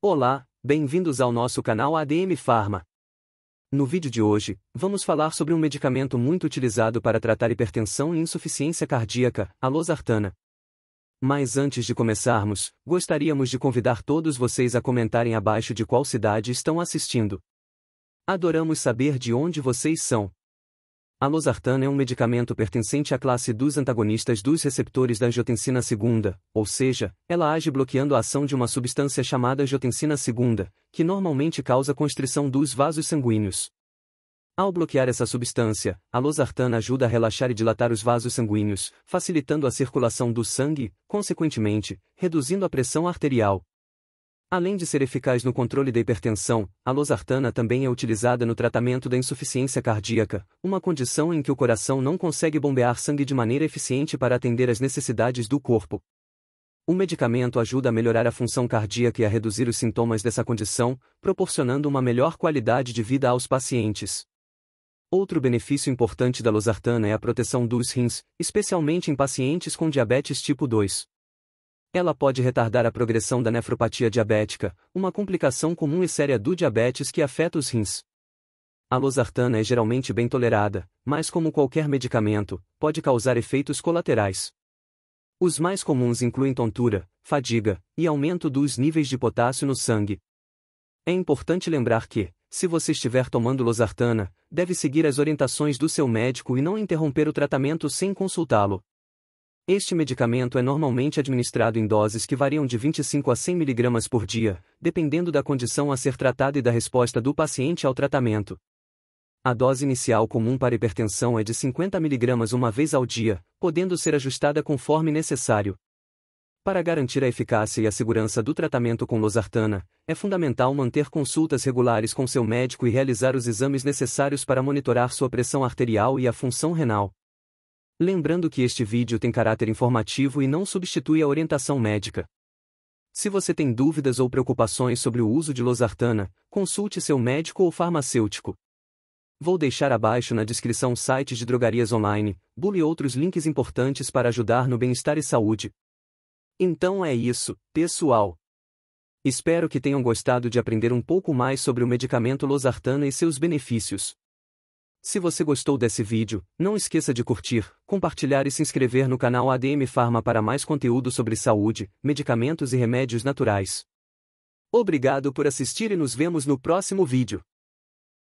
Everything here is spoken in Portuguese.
Olá, bem-vindos ao nosso canal ADM Pharma. No vídeo de hoje, vamos falar sobre um medicamento muito utilizado para tratar hipertensão e insuficiência cardíaca, a losartana. Mas antes de começarmos, gostaríamos de convidar todos vocês a comentarem abaixo de qual cidade estão assistindo. Adoramos saber de onde vocês são. A losartan é um medicamento pertencente à classe dos antagonistas dos receptores da angiotensina II, ou seja, ela age bloqueando a ação de uma substância chamada angiotensina II, que normalmente causa constrição dos vasos sanguíneos. Ao bloquear essa substância, a losartan ajuda a relaxar e dilatar os vasos sanguíneos, facilitando a circulação do sangue, consequentemente, reduzindo a pressão arterial, Além de ser eficaz no controle da hipertensão, a losartana também é utilizada no tratamento da insuficiência cardíaca, uma condição em que o coração não consegue bombear sangue de maneira eficiente para atender às necessidades do corpo. O medicamento ajuda a melhorar a função cardíaca e a reduzir os sintomas dessa condição, proporcionando uma melhor qualidade de vida aos pacientes. Outro benefício importante da losartana é a proteção dos rins, especialmente em pacientes com diabetes tipo 2. Ela pode retardar a progressão da nefropatia diabética, uma complicação comum e séria do diabetes que afeta os rins. A losartana é geralmente bem tolerada, mas como qualquer medicamento, pode causar efeitos colaterais. Os mais comuns incluem tontura, fadiga e aumento dos níveis de potássio no sangue. É importante lembrar que, se você estiver tomando losartana, deve seguir as orientações do seu médico e não interromper o tratamento sem consultá-lo. Este medicamento é normalmente administrado em doses que variam de 25 a 100 mg por dia, dependendo da condição a ser tratada e da resposta do paciente ao tratamento. A dose inicial comum para hipertensão é de 50 mg uma vez ao dia, podendo ser ajustada conforme necessário. Para garantir a eficácia e a segurança do tratamento com losartana, é fundamental manter consultas regulares com seu médico e realizar os exames necessários para monitorar sua pressão arterial e a função renal. Lembrando que este vídeo tem caráter informativo e não substitui a orientação médica. Se você tem dúvidas ou preocupações sobre o uso de losartana, consulte seu médico ou farmacêutico. Vou deixar abaixo na descrição sites de drogarias online, bule outros links importantes para ajudar no bem-estar e saúde. Então é isso, pessoal. Espero que tenham gostado de aprender um pouco mais sobre o medicamento losartana e seus benefícios. Se você gostou desse vídeo, não esqueça de curtir, compartilhar e se inscrever no canal ADM Pharma para mais conteúdo sobre saúde, medicamentos e remédios naturais. Obrigado por assistir e nos vemos no próximo vídeo.